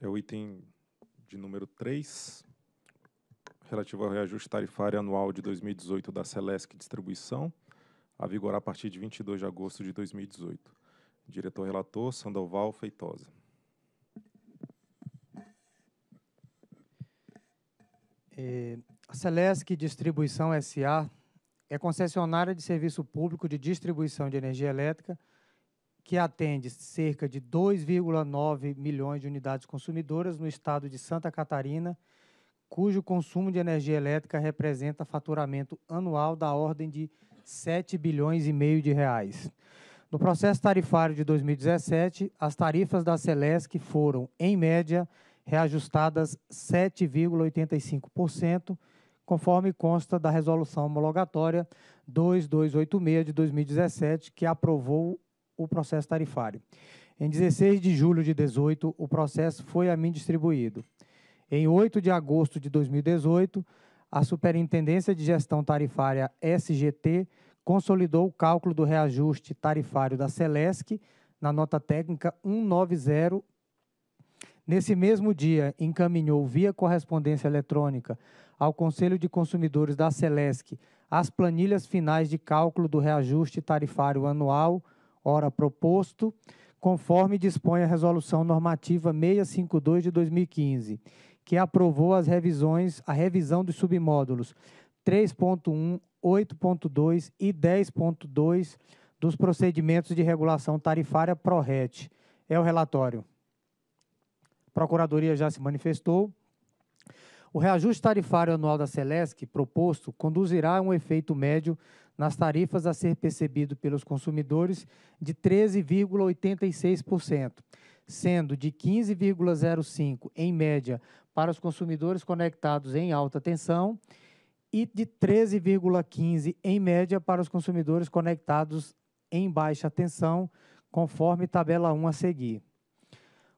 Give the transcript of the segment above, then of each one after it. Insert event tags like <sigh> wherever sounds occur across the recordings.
é o item de número 3, relativo ao reajuste tarifário anual de 2018 da Celesc Distribuição, a vigorar a partir de 22 de agosto de 2018. Diretor relator Sandoval Feitosa. É, a Celesc Distribuição SA é concessionária de serviço público de distribuição de energia elétrica que atende cerca de 2,9 milhões de unidades consumidoras no estado de Santa Catarina, cujo consumo de energia elétrica representa faturamento anual da ordem de 7 bilhões e meio de reais. No processo tarifário de 2017, as tarifas da Celesc foram, em média, reajustadas 7,85%, conforme consta da resolução homologatória 2286 de 2017, que aprovou o processo tarifário. Em 16 de julho de 18, o processo foi a mim distribuído. Em 8 de agosto de 2018, a Superintendência de Gestão Tarifária SGT consolidou o cálculo do reajuste tarifário da Celesc na nota técnica 190. Nesse mesmo dia, encaminhou via correspondência eletrônica ao Conselho de Consumidores da Celesc as planilhas finais de cálculo do reajuste tarifário anual ora proposto, conforme dispõe a resolução normativa 652 de 2015, que aprovou as revisões, a revisão dos submódulos 3.1, 8.2 e 10.2 dos procedimentos de regulação tarifária PRORET. É o relatório. A Procuradoria já se manifestou. O reajuste tarifário anual da Celesc proposto conduzirá a um efeito médio nas tarifas a ser percebido pelos consumidores de 13,86%, sendo de 15,05% em média para os consumidores conectados em alta tensão e de 13,15% em média para os consumidores conectados em baixa tensão, conforme tabela 1 a seguir.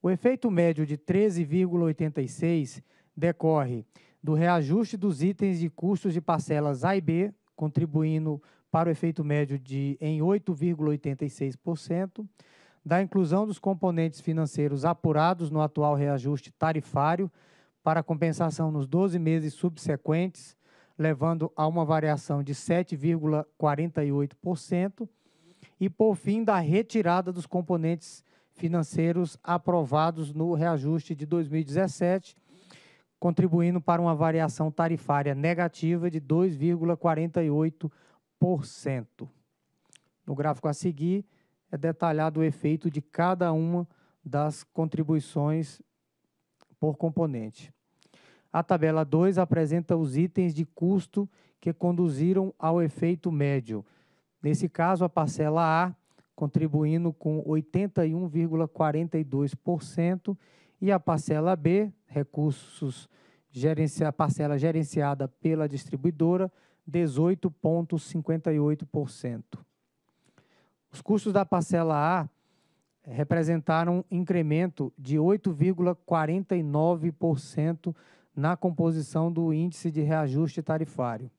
O efeito médio de 13,86% decorre do reajuste dos itens de custos de parcelas A e B contribuindo para o efeito médio de em 8,86%, da inclusão dos componentes financeiros apurados no atual reajuste tarifário para compensação nos 12 meses subsequentes, levando a uma variação de 7,48%, e por fim da retirada dos componentes financeiros aprovados no reajuste de 2017 contribuindo para uma variação tarifária negativa de 2,48%. No gráfico a seguir, é detalhado o efeito de cada uma das contribuições por componente. A tabela 2 apresenta os itens de custo que conduziram ao efeito médio. Nesse caso, a parcela A contribuindo com 81,42% e a parcela B, recursos gerencia, parcela gerenciada pela distribuidora, 18,58%. Os custos da parcela A representaram um incremento de 8,49% na composição do índice de reajuste tarifário.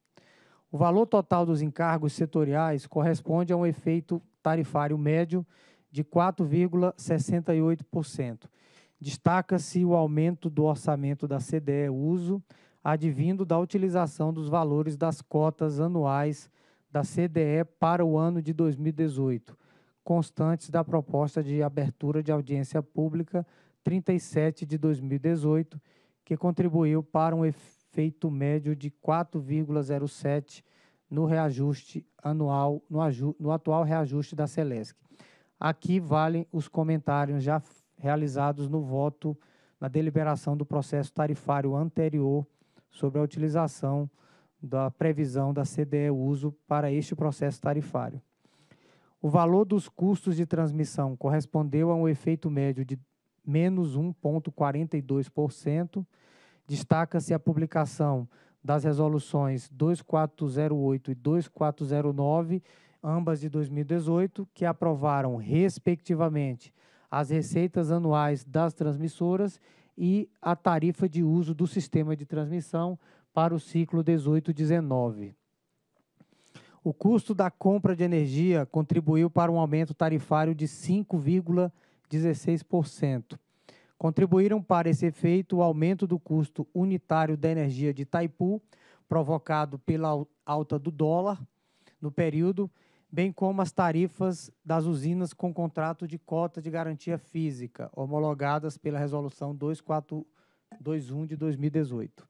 O valor total dos encargos setoriais corresponde a um efeito tarifário médio de 4,68%, Destaca-se o aumento do orçamento da CDE Uso, advindo da utilização dos valores das cotas anuais da CDE para o ano de 2018, constantes da proposta de abertura de audiência pública 37 de 2018, que contribuiu para um efeito médio de 4,07 no reajuste anual, no, no atual reajuste da Celesc. Aqui valem os comentários já realizados no voto, na deliberação do processo tarifário anterior sobre a utilização da previsão da CDE uso para este processo tarifário. O valor dos custos de transmissão correspondeu a um efeito médio de menos 1,42%. Destaca-se a publicação das resoluções 2408 e 2409, ambas de 2018, que aprovaram, respectivamente, as receitas anuais das transmissoras e a tarifa de uso do sistema de transmissão para o ciclo 18-19. O custo da compra de energia contribuiu para um aumento tarifário de 5,16%. Contribuíram para esse efeito o aumento do custo unitário da energia de Taipu, provocado pela alta do dólar no período, bem como as tarifas das usinas com contrato de cota de garantia física, homologadas pela Resolução 2421 de 2018.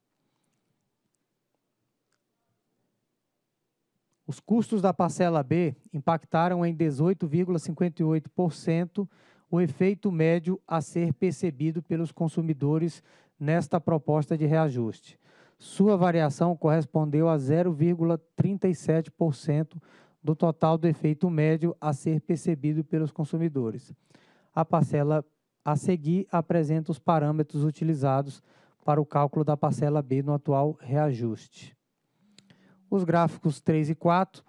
Os custos da parcela B impactaram em 18,58% o efeito médio a ser percebido pelos consumidores nesta proposta de reajuste. Sua variação correspondeu a 0,37% do total do efeito médio a ser percebido pelos consumidores. A parcela a seguir apresenta os parâmetros utilizados para o cálculo da parcela B no atual reajuste. Os gráficos 3 e 4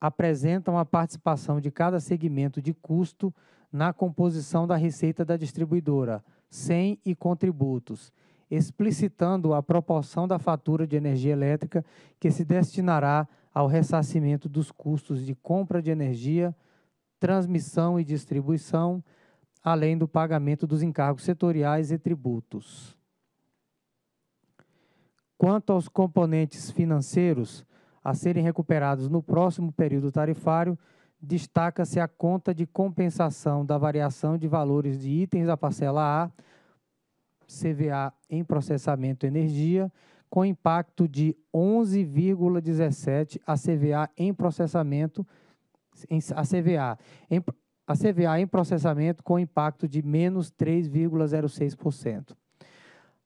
apresentam a participação de cada segmento de custo na composição da receita da distribuidora, sem e contributos, explicitando a proporção da fatura de energia elétrica que se destinará ao ressarcimento dos custos de compra de energia, transmissão e distribuição, além do pagamento dos encargos setoriais e tributos. Quanto aos componentes financeiros a serem recuperados no próximo período tarifário, destaca-se a conta de compensação da variação de valores de itens da parcela A, CVA em processamento energia, com impacto de 11,17 a CVA em processamento, em, a CVA em, a CVA em processamento com impacto de menos 3,06%.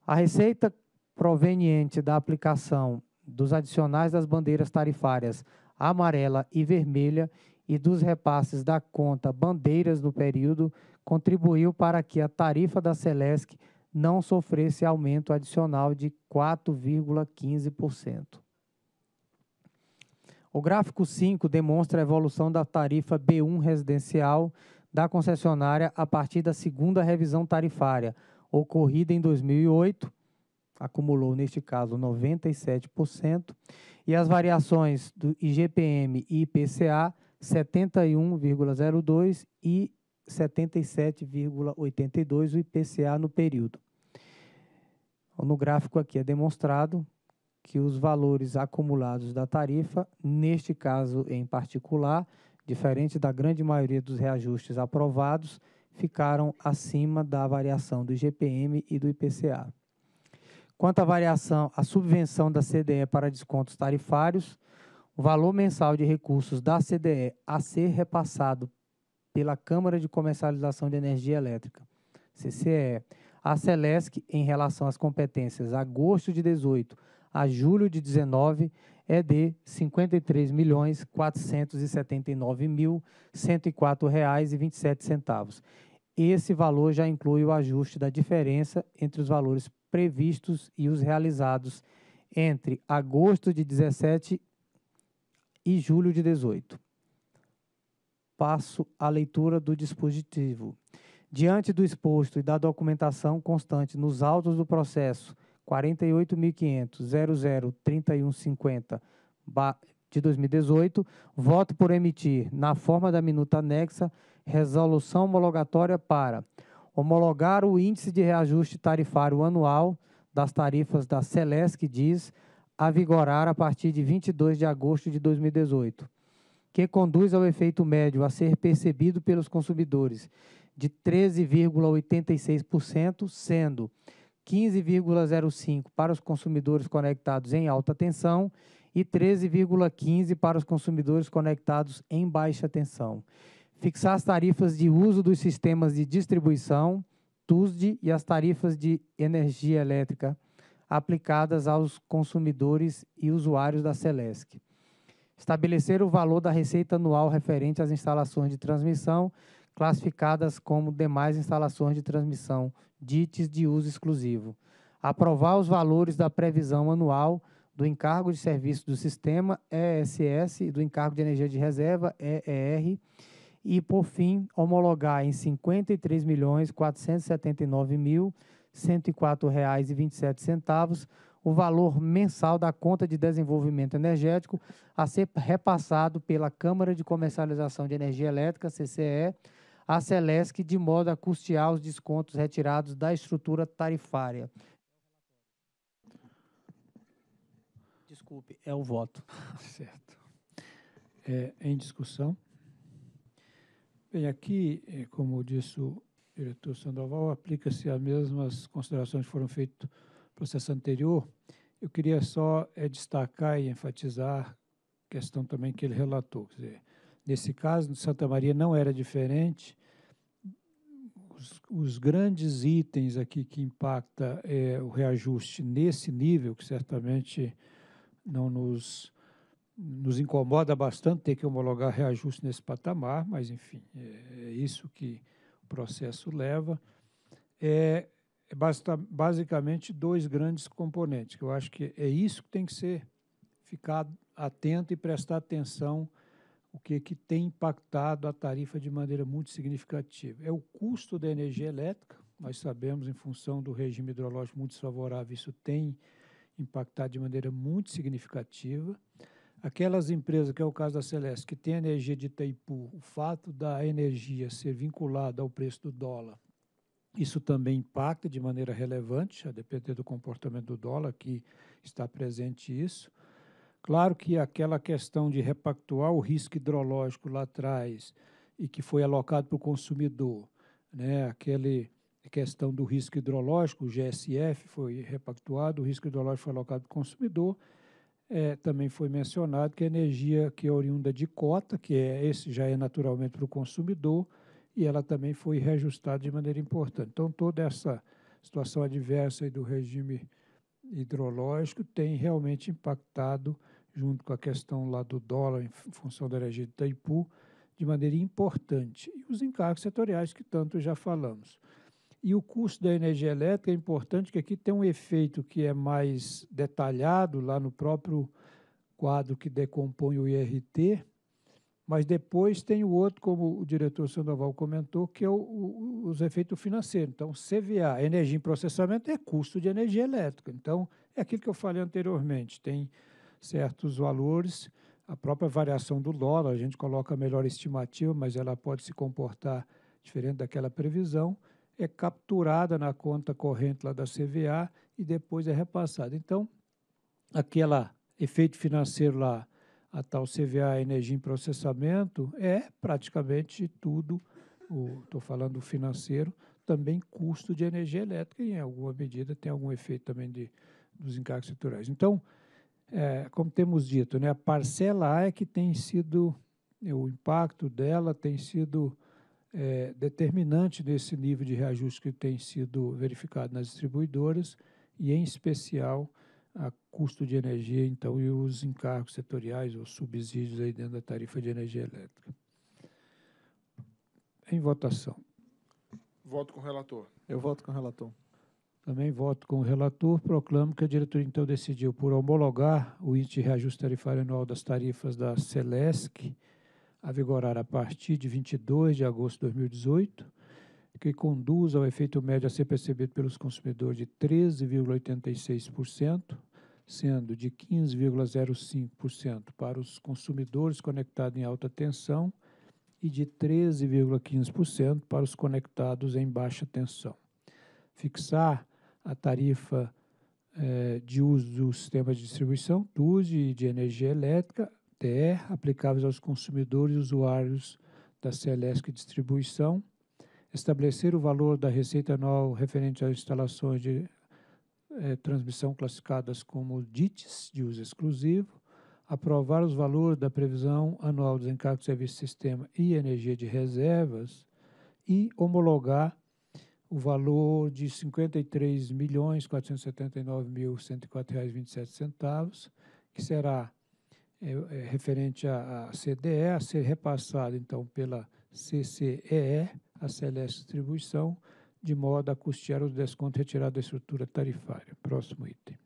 A receita proveniente da aplicação dos adicionais das bandeiras tarifárias amarela e vermelha e dos repasses da conta bandeiras no período contribuiu para que a tarifa da Celesc não sofresse aumento adicional de 4,15%. O gráfico 5 demonstra a evolução da tarifa B1 residencial da concessionária a partir da segunda revisão tarifária, ocorrida em 2008, acumulou neste caso 97%, e as variações do IGPM e IPCA 71,02 e 77,82 o IPCA no período. Então, no gráfico aqui é demonstrado que os valores acumulados da tarifa, neste caso em particular, diferente da grande maioria dos reajustes aprovados, ficaram acima da variação do IGPM e do IPCA. Quanto à variação, a subvenção da CDE para descontos tarifários, o valor mensal de recursos da CDE a ser repassado pela Câmara de Comercialização de Energia Elétrica, CCE. A Celesc, em relação às competências agosto de 18 a julho de 19, é de R$ 53.479.104,27. Esse valor já inclui o ajuste da diferença entre os valores previstos e os realizados entre agosto de 17 e julho de 18 passo à leitura do dispositivo. Diante do exposto e da documentação constante nos autos do processo 48.500.003150 de 2018, voto por emitir, na forma da minuta anexa, resolução homologatória para homologar o índice de reajuste tarifário anual das tarifas da Celesc diz a vigorar a partir de 22 de agosto de 2018 que conduz ao efeito médio a ser percebido pelos consumidores de 13,86%, sendo 15,05 para os consumidores conectados em alta tensão e 13,15 para os consumidores conectados em baixa tensão. Fixar as tarifas de uso dos sistemas de distribuição, TUSD, e as tarifas de energia elétrica aplicadas aos consumidores e usuários da Celesc estabelecer o valor da receita anual referente às instalações de transmissão, classificadas como demais instalações de transmissão, dites de uso exclusivo. Aprovar os valores da previsão anual do encargo de serviço do sistema, ESS, e do encargo de energia de reserva, EER, e, por fim, homologar em R$ 53.479.104,27 o valor mensal da conta de desenvolvimento energético a ser repassado pela Câmara de Comercialização de Energia Elétrica, CCE, à Celesc, de modo a custear os descontos retirados da estrutura tarifária. Desculpe, é o voto. <laughs> Certo. É, em discussão. Bem, aqui, é, como disse o diretor Sandoval, aplica-se as mesmas considerações que foram feitas processo anterior, eu queria só é, destacar e enfatizar questão também que ele relatou. Dizer, nesse caso, no Santa Maria não era diferente. Os, os grandes itens aqui que impacta é, o reajuste nesse nível, que certamente não nos, nos incomoda bastante ter que homologar reajuste nesse patamar, mas, enfim, é, é isso que o processo leva, é é basta, basicamente dois grandes componentes, que eu acho que é isso que tem que ser ficar atento e prestar atenção o que, que tem impactado a tarifa de maneira muito significativa. É o custo da energia elétrica, nós sabemos, em função do regime hidrológico muito desfavorável, isso tem impactado de maneira muito significativa. Aquelas empresas, que é o caso da Celeste, que tem energia de Itaipu, o fato da energia ser vinculada ao preço do dólar isso também impacta de maneira relevante, a depender do comportamento do dólar, que está presente isso. Claro que aquela questão de repactuar o risco hidrológico lá atrás e que foi alocado para o consumidor, né? aquele questão do risco hidrológico, o GSF foi repactuado, o risco hidrológico foi alocado para o consumidor. É, também foi mencionado que a energia que é oriunda de cota, que é esse já é naturalmente para o consumidor, e ela também foi reajustada de maneira importante. Então, toda essa situação adversa do regime hidrológico tem realmente impactado, junto com a questão lá do dólar em função da energia de Itaipu, de maneira importante. E os encargos setoriais que tanto já falamos. E o custo da energia elétrica é importante, que aqui tem um efeito que é mais detalhado lá no próprio quadro que decompõe o IRT, mas depois tem o outro, como o diretor Sandoval comentou, que é o, o, os efeitos financeiros. Então, CVA, energia em processamento, é custo de energia elétrica. Então, é aquilo que eu falei anteriormente, tem certos valores, a própria variação do dólar, a gente coloca a melhor estimativa, mas ela pode se comportar diferente daquela previsão, é capturada na conta corrente lá da CVA e depois é repassada. Então, aquele efeito financeiro lá a tal CVA Energia em Processamento é praticamente tudo, estou falando financeiro, também custo de energia elétrica e, em alguma medida, tem algum efeito também de, dos encargos estruturais. Então, é, como temos dito, né, a parcela A é que tem sido, o impacto dela tem sido é, determinante nesse nível de reajuste que tem sido verificado nas distribuidoras e, em especial, a custo de energia, então, e os encargos setoriais ou subsídios aí dentro da tarifa de energia elétrica. Em votação. Voto com o relator. Eu voto com o relator. Também voto com o relator. Proclamo que a diretoria, então, decidiu por homologar o índice de reajuste tarifário anual das tarifas da Celesc, a vigorar a partir de 22 de agosto de 2018, que conduz ao efeito médio a ser percebido pelos consumidores de 13,86%, sendo de 15,05% para os consumidores conectados em alta tensão e de 13,15% para os conectados em baixa tensão. Fixar a tarifa é, de uso do sistema de distribuição, TUSD, de energia elétrica, TR, aplicáveis aos consumidores e usuários da Celesc Distribuição, estabelecer o valor da receita anual referente às instalações de eh, transmissão classificadas como DITs de uso exclusivo, aprovar os valores da previsão anual dos encargos de serviço sistema e energia de reservas e homologar o valor de R$ 53.479.104,27, que será é, é, referente à CDE, a ser repassado, então, pela CCEE, a CLS Distribuição, de modo a custear o desconto retirado da estrutura tarifária. Próximo item.